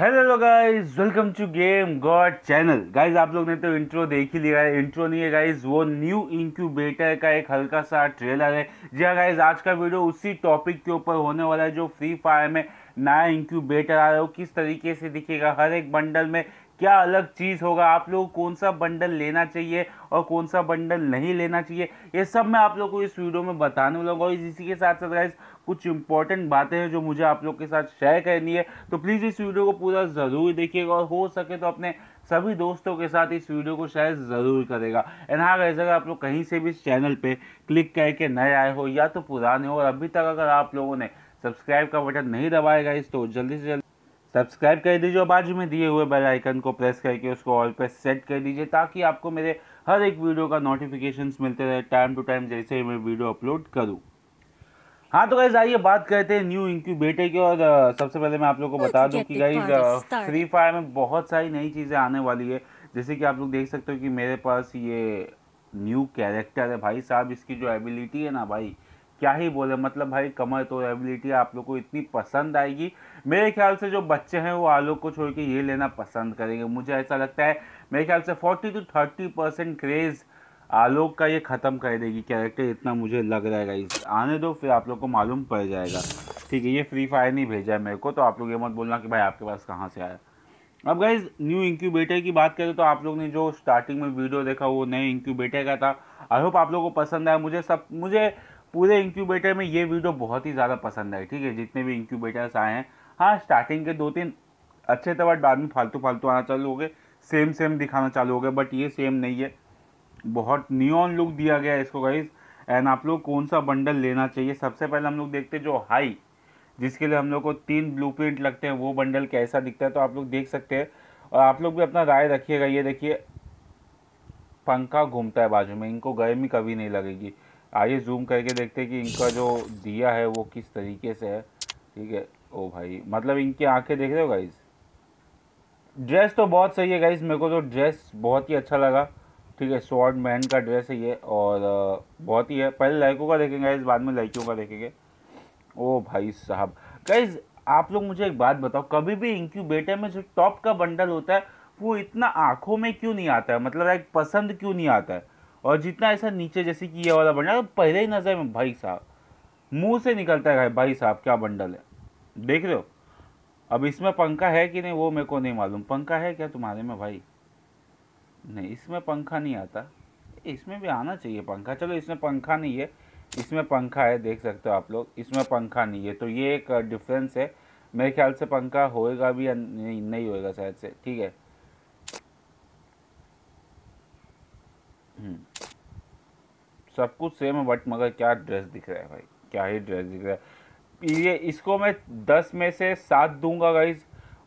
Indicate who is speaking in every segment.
Speaker 1: Hello guys welcome to game god channel guys आप लोग ने तो इंट्रो देख ही लिया है इंट्रो नहीं है गाइस वो न्यू इंक्यूबेटर का एक हल्का सा ट्रेलर है जी हाँ गाइज आज का वीडियो उसी टॉपिक के ऊपर होने वाला है जो फ्री फायर में नया इंक्यूबेटर आ रहा है वो किस तरीके से दिखेगा हर एक बंडल में क्या अलग चीज़ होगा आप लोग कौन सा बंडल लेना चाहिए और कौन सा बंडल नहीं लेना चाहिए ये सब मैं आप लोग को इस वीडियो में बताने वाला हूँ और इसी के साथ साथ गाइज कुछ इंपॉर्टेंट बातें हैं जो मुझे आप लोग के साथ शेयर करनी है तो प्लीज़ इस वीडियो को पूरा ज़रूर देखिएगा और हो सके तो अपने सभी दोस्तों के साथ इस वीडियो को शेयर ज़रूर करेगा एंड हाँ गाइज अगर आप लोग कहीं से भी इस चैनल पर क्लिक करके नए आए हो या तो पुराने हो और अभी तक अगर आप लोगों ने सब्सक्राइब का बटन नहीं दबाएगा इस तो जल्दी से जल्दी सब्सक्राइब कर दीजिए और बाजू में दिए हुए बेल आइकन को प्रेस करके उसको ऑल पे सेट कर दीजिए ताकि आपको मेरे हर एक वीडियो का नोटिफिकेशन मिलते रहे टाइम टू टाइम जैसे ही मैं वीडियो अपलोड करूँ हाँ तो गाइज आइए बात करते हैं न्यू इंक्यूबेटर की और सबसे पहले मैं आप लोग को बता दूँ कि गाइज फ्री फायर में बहुत सारी नई चीज़ें आने वाली है जैसे कि आप लोग देख सकते हो कि मेरे पास ये न्यू कैरेक्टर है भाई साहब इसकी जो एबिलिटी है ना भाई क्या ही बोले मतलब भाई कमर तो एबिलिटी आप लोग को इतनी पसंद आएगी मेरे ख्याल से जो बच्चे हैं वो आलोक को छोड़ के ये लेना पसंद करेंगे मुझे ऐसा लगता है मेरे ख्याल से forty two thirty percent craze Alok का ये ख़त्म कर देगी कैरेक्टर इतना मुझे लग रहा है आने दो फिर आप लोग को मालूम पड़ जाएगा ठीक है ये फ्री फायर नहीं भेजा है मेरे को तो आप लोग ये मत बोलना कि भाई आपके पास कहाँ से आया अब गाइज न्यू इंक्यूबेटर की बात करें तो आप लोग ने जो स्टार्टिंग में वीडियो देखा वो नए इंक्यूबेटर का था आई होप आप लोगों को पसंद आया मुझे सब मुझे पूरे इंक्यूबेटर में ये वीडियो बहुत ही ज़्यादा पसंद आई ठीक है जितने भी इंक्यूबेटर्स आए हैं हाँ स्टार्टिंग के दो तीन अच्छे थे तो बट बाद में फालतू फालतू आना चालू हो गए सेम सेम दिखाना चालू हो गए बट ये सेम नहीं है बहुत न्यून लुक दिया गया है इसको गाइज एंड आप लोग कौन सा बंडल लेना चाहिए सबसे पहले हम लोग देखते जो हाई जिसके लिए हम लोग को तीन ब्लू लगते हैं वो बंडल कैसा दिखता है तो आप लोग देख सकते हैं और आप लोग भी अपना राय रखिएगा ये देखिए पंखा घूमता है बाजू में इनको गर्मी कभी नहीं लगेगी आइए जूम करके देखते हैं कि इनका जो दिया है वो किस तरीके से है ठीक है ओ भाई मतलब इनकी आंखें देख रहे हो गाइज ड्रेस तो बहुत सही है गाइज मेरे को तो ड्रेस बहुत ही अच्छा लगा ठीक है शॉर्ट मैन का ड्रेस है ये और बहुत ही है पहले लाइकों का देखेंगे गाइज बाद में लड़कियों का देखेंगे ओ भाई साहब गाइज आप लोग मुझे एक बात बताओ कभी भी इंक्यूबेटर में जो टॉप का बंडल होता है वो इतना आंखों में क्यों नहीं आता है मतलब एक पसंद क्यों नहीं आता है और जितना ऐसा नीचे जैसे कि ये वाला बंडल तो पहले ही नज़र में भाई साहब मुंह से निकलता है भाई साहब क्या बंडल है देख रहे हो अब इसमें पंखा है कि नहीं वो मेरे को नहीं मालूम पंखा है क्या तुम्हारे में भाई नहीं इसमें पंखा नहीं आता इसमें भी आना चाहिए पंखा चलो इसमें पंखा नहीं है इसमें पंखा है देख सकते हो आप लोग इसमें पंखा नहीं है तो ये एक डिफरेंस है मेरे ख्याल से पंखा होएगा भी या नहीं, नहीं होएगा शायद से ठीक है हम्म। सब कुछ सेम है बट मगर क्या ड्रेस दिख रहा है भाई क्या ही ड्रेस दिख रहा है ये इसको मैं दस में से सात दूंगा गाइज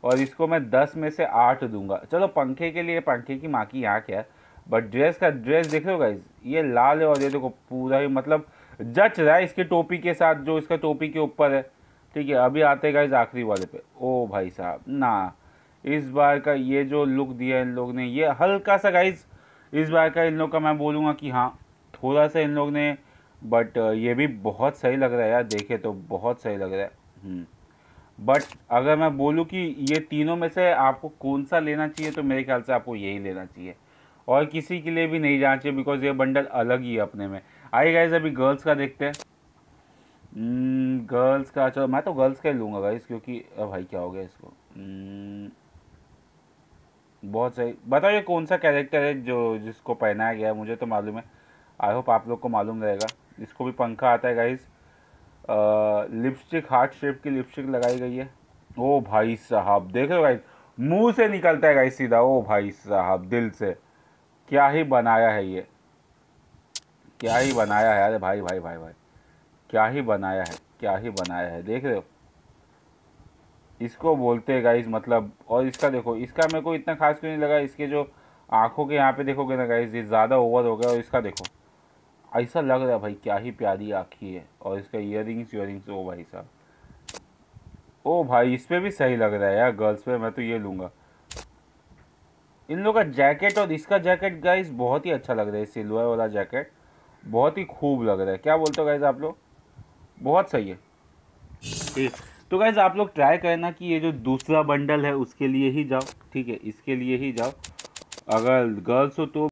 Speaker 1: और इसको मैं दस में से आठ दूंगा चलो पंखे के लिए पंखे की माँ की यहाँ क्या है बट ड्रेस का ड्रेस देख लो गाइज ये लाल है और ये देखो पूरा ही मतलब जच रहा है इसके टोपी के साथ जो इसका टोपी के ऊपर है ठीक है अभी आते गाइज आखिरी वाले पे ओ भाई साहब ना इस बार का ये जो लुक दिया इन लोग ने ये हल्का सा गाइज़ इस बार का इन लोग का मैं बोलूँगा कि हाँ थोड़ा सा इन लोग ने बट uh, ये भी बहुत सही लग रहा है यार देखे तो बहुत सही लग रहा है बट हम्म। अगर मैं बोलूँ कि ये तीनों में से आपको कौन सा लेना चाहिए तो मेरे ख्याल से आपको यही लेना चाहिए और किसी के लिए भी नहीं जाना चाहिए बिकॉज ये बंडल अलग ही है अपने में आई गाइज अभी गर्ल्स का देखते हैं गर्ल्स हम्म, का चलो मैं तो गर्ल्स का ही लूँगा गाइज क्योंकि भाई क्या हो गया इसको हम्म। बहुत सही बताओ ये कौन सा कैरेक्टर है जो जिसको पहनाया गया मुझे तो मालूम है आई होप आप लोग को मालूम रहेगा इसको भी पंखा आता है गाइस लिपस्टिक हार्ट शेप की लिपस्टिक लगाई गई है ओ भाई साहब देख लो गाइस मुंह से निकलता है गाइस सीधा ओ भाई साहब दिल से क्या ही बनाया है ये क्या ही बनाया है अरे भाई भाई भाई भाई क्या ही बनाया है क्या ही बनाया है देख रहे हो इसको बोलते हैं गाइज मतलब और इसका देखो इसका मेरे को इतना खास क्यों नहीं लगा इसके जो आँखों के यहाँ पे देखोगे ना गाइज ये ज़्यादा ओवर हो गया और इसका देखो ऐसा लग रहा है भाई क्या ही प्यारी आँखी है और इसका इयर रिंग्स रिंग्स ओ भाई साहब ओ भाई इस पर भी सही लग रहा है यार गर्ल्स पे मैं तो ये लूँगा इन लोगों का जैकेट और इसका जैकेट गाइज बहुत ही अच्छा लग रहा है सिल्वर वाला जैकेट बहुत ही खूब लग रहा है क्या बोलते हो गाइज आप लोग बहुत सही है तो गाइज़ आप लोग ट्राई करना कि ये जो दूसरा बंडल है उसके लिए ही जाओ ठीक है इसके लिए ही जाओ अगर गर्ल्स हो तो